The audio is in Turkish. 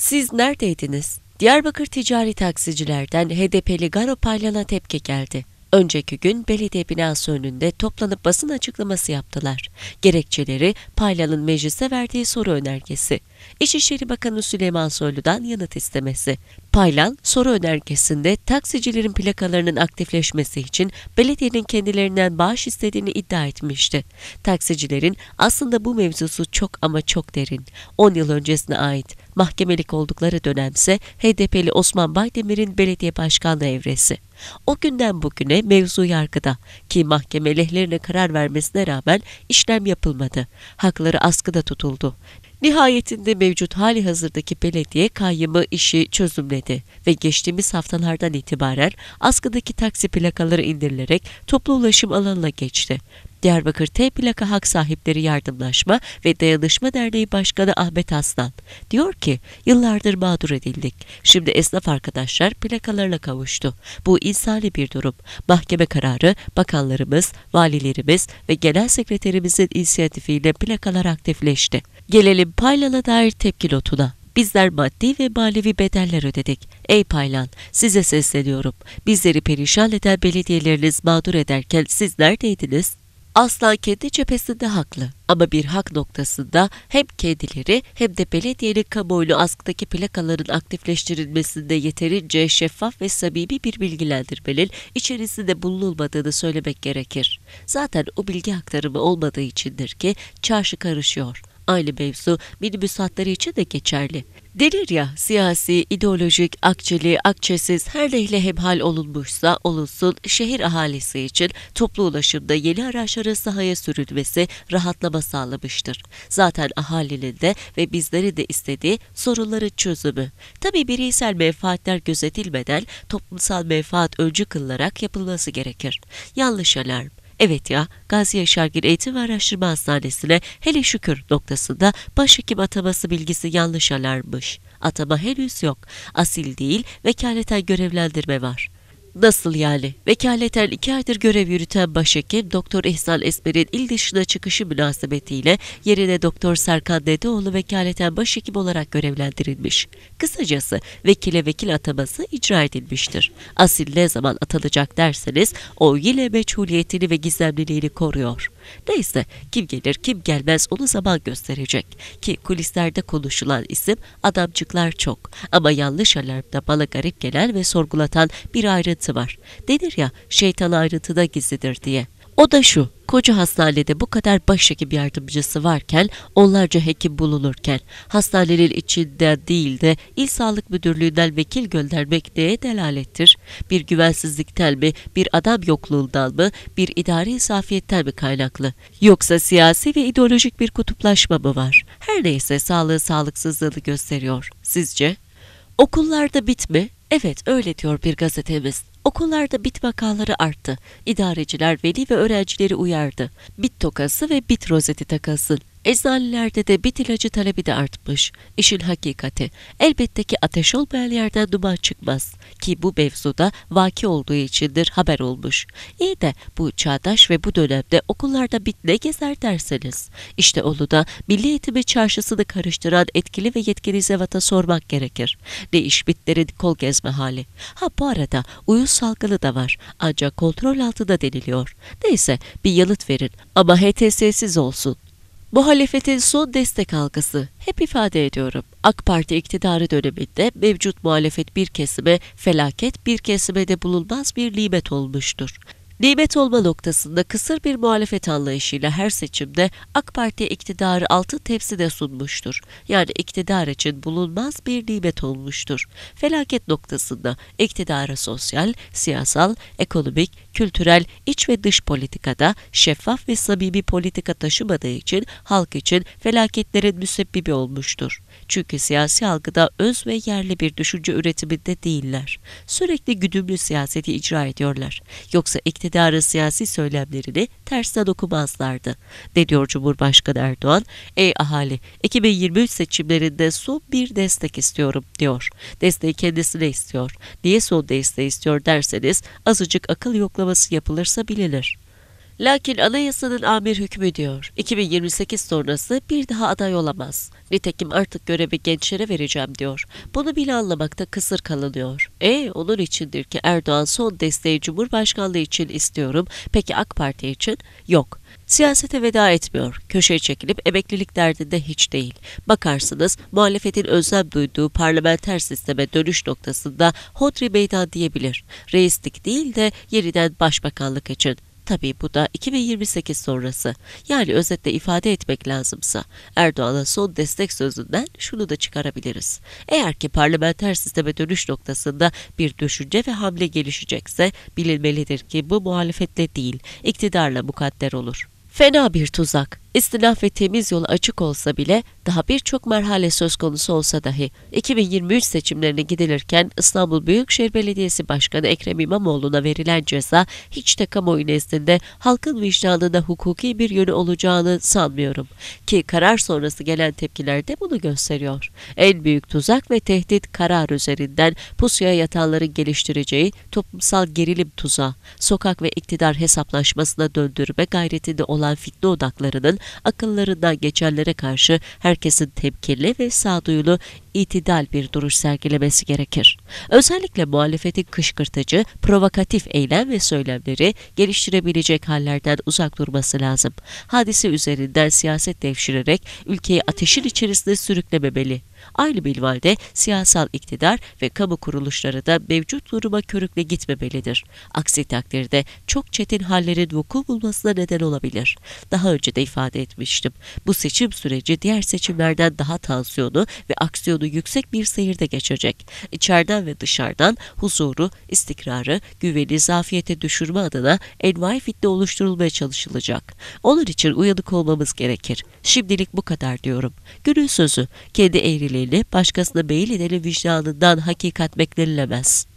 Siz neredeydiniz? Diyarbakır ticari taksicilerden HDP'li Garo Paylan'a tepki geldi. Önceki gün belediye binası önünde toplanıp basın açıklaması yaptılar. Gerekçeleri Paylan'ın meclise verdiği soru önergesi. İçişleri Bakanı Süleyman Soylu'dan yanıt istemesi. Paylan, soru önergesinde taksicilerin plakalarının aktifleşmesi için belediyenin kendilerinden bağış istediğini iddia etmişti. Taksicilerin aslında bu mevzusu çok ama çok derin. 10 yıl öncesine ait mahkemelik oldukları dönemse HDP'li Osman Baydemir'in belediye başkanlığı evresi. O günden bugüne mevzu yargıda ki mahkeme lehlerine karar vermesine rağmen işlem yapılmadı. Hakları askıda tutuldu. Nihayetinde mevcut hali hazırdaki belediye kayyımı işi çözümledi ve geçtiğimiz haftalardan itibaren askıdaki taksi plakaları indirilerek toplu ulaşım alanına geçti. Diyarbakır T plaka hak sahipleri yardımlaşma ve dayanışma derneği başkanı Ahmet Aslan diyor ki yıllardır mağdur edildik. Şimdi esnaf arkadaşlar plakalarla kavuştu. Bu insani bir durum. Mahkeme kararı bakanlarımız, valilerimiz ve genel sekreterimizin inisiyatifiyle plakalar aktifleşti. Gelelim Paylan'a dair tepki notuna. Bizler maddi ve manevi bedeller ödedik. Ey paylan, size sesleniyorum. Bizleri perişan eden belediyeleriniz mağdur ederken siz neredeydiniz? Aslan kendi cephesinde haklı ama bir hak noktasında hem kendileri hem de belediyenin kamuoyunu askıdaki plakaların aktifleştirilmesinde yeterince şeffaf ve samimi bir bilgilendirmenin içerisinde bulunulmadığını söylemek gerekir. Zaten o bilgi aktarımı olmadığı içindir ki çarşı karışıyor. Aynı mevzu minibüs hatları için de geçerli. Delir ya siyasi, ideolojik, akçeli, akçesiz her neyle hemhal olunmuşsa olunsun şehir ahalisi için toplu ulaşımda yeni araçların sahaya sürülmesi rahatlama sağlamıştır. Zaten ahalinin de ve bizleri de istediği sorunların çözümü. Tabi bireysel menfaatler gözetilmeden toplumsal menfaat öncü kılınarak yapılması gerekir. Yanlış alarm, Evet ya, Gazi Yaşargil Eğitim ve Araştırma Hastanesi'ne hele şükür noktasında başhekim ataması bilgisi yanlış alarmış. Atama henüz yok. Asil değil, vekaleten görevlendirme var.'' Nasıl yani? Vekaleten iki aydır görev yürüten başhekim Doktor İhsan Esmer'in il dışına çıkışı münasebetiyle yerine Doktor Serkan Dedeoğlu vekaleten başhekim olarak görevlendirilmiş. Kısacası vekile vekil ataması icra edilmiştir. Asil ne zaman atılacak derseniz o yine meçhuliyetini ve gizemliliğini koruyor. Neyse kim gelir kim gelmez onu zaman gösterecek. Ki kulislerde konuşulan isim adamcıklar çok. Ama yanlış alarmda bana garip gelen ve sorgulatan bir ayrıntı var. Denir ya şeytan ayrıntıda gizlidir diye. O da şu, koca hastanede bu kadar başhekim yardımcısı varken, onlarca hekim bulunurken, hastanelerin içinde değil de İl Sağlık Müdürlüğü'nden vekil göndermek neye delalettir? Bir güvensizlikten mi, bir adam yokluğundan mı, bir idari isafiyetten mi kaynaklı? Yoksa siyasi ve ideolojik bir kutuplaşma mı var? Her neyse sağlığı sağlıksızlığını gösteriyor. Sizce? Okullarda bitme, Evet öyle diyor bir gazetemiz. Okullarda bit vakaları arttı. İdareciler veli ve öğrencileri uyardı. Bit tokası ve bit rozeti takasın. Eczanelerde de bit ilacı talebi de artmış. İşin hakikati elbette ki ateş olmayan yerden duman çıkmaz ki bu mevzuda vaki olduğu içindir haber olmuş. İyi de bu çağdaş ve bu dönemde okullarda bit ne gezer derseniz. İşte onu da milli eğitimi çarşısını karıştıran etkili ve yetkili zevata sormak gerekir. Ne iş bitlerin kol gezme hali. Ha bu arada uyuz salgını da var ancak kontrol altında deniliyor. Neyse bir yanıt verin ama HTS'siz olsun. Bu Muhalefetin son destek halkası. Hep ifade ediyorum. AK Parti iktidarı döneminde mevcut muhalefet bir kesime felaket, bir kesime de bulunmaz bir nimet olmuştur. Nimet olma noktasında kısır bir muhalefet anlayışıyla her seçimde AK Parti iktidarı altı tepsi de sunmuştur. Yani iktidar için bulunmaz bir nimet olmuştur. Felaket noktasında iktidara sosyal, siyasal, ekonomik, kültürel, iç ve dış politikada şeffaf ve samimi politika taşımadığı için halk için felaketlerin müsebbibi olmuştur. Çünkü siyasi algıda öz ve yerli bir düşünce üretiminde değiller. Sürekli güdümlü siyaseti icra ediyorlar. Yoksa iktidarın siyasi söylemlerini tersten okumazlardı. Ne diyor Cumhurbaşkanı Erdoğan? Ey ahali, 2023 seçimlerinde son bir destek istiyorum diyor. Desteği kendisine istiyor. Niye son desteği istiyor derseniz azıcık akıl yokluğu açıklaması yapılırsa bilinir. Lakin anayasanın amir hükmü diyor. 2028 sonrası bir daha aday olamaz. Nitekim artık görevi gençlere vereceğim diyor. Bunu bile anlamakta kısır kalınıyor. E onun içindir ki Erdoğan son desteği Cumhurbaşkanlığı için istiyorum. Peki AK Parti için? Yok. Siyasete veda etmiyor. Köşeye çekilip emeklilik derdinde hiç değil. Bakarsınız muhalefetin özlem duyduğu parlamenter sisteme dönüş noktasında hodri meydan diyebilir. Reislik değil de yeniden başbakanlık için. Tabii bu da 2028 sonrası. Yani özetle ifade etmek lazımsa Erdoğan'ın son destek sözünden şunu da çıkarabiliriz. Eğer ki parlamenter sisteme dönüş noktasında bir düşünce ve hamle gelişecekse bilinmelidir ki bu muhalefetle değil iktidarla mukadder olur. Fena bir tuzak. İstinaf ve temiz yolu açık olsa bile daha birçok merhale söz konusu olsa dahi 2023 seçimlerine gidilirken İstanbul Büyükşehir Belediyesi Başkanı Ekrem İmamoğlu'na verilen ceza hiç de kamuoyu nezdinde halkın vicdanında hukuki bir yönü olacağını sanmıyorum. Ki karar sonrası gelen tepkiler de bunu gösteriyor. En büyük tuzak ve tehdit karar üzerinden pusuya yatanların geliştireceği toplumsal gerilim tuzağı, sokak ve iktidar hesaplaşmasına döndürme gayretinde olan fitne odaklarının akılları da geçerlere karşı herkesin tepkili ve sağduyulu itidal bir duruş sergilemesi gerekir. Özellikle muhalefetin kışkırtıcı, provokatif eylem ve söylemleri geliştirebilecek hallerden uzak durması lazım. Hadise üzerinden siyaset devşirerek ülkeyi ateşin içerisinde sürüklememeli Aynı bilvalde siyasal iktidar ve kamu kuruluşları da mevcut duruma körükle gitmemelidir. Aksi takdirde çok çetin hallerin vuku bulmasına neden olabilir. Daha önce de ifade etmiştim. Bu seçim süreci diğer seçimlerden daha tansiyonu ve aksiyonu yüksek bir seyirde geçecek. İçeriden ve dışarıdan huzuru, istikrarı, güveni zafiyete düşürme adına envai fitne oluşturulmaya çalışılacak. Onun için uyanık olmamız gerekir. Şimdilik bu kadar diyorum. Günün sözü, kendi eğriliği Beyliğini başkasına beyin edeli vicdanından hakikat beklenilemez.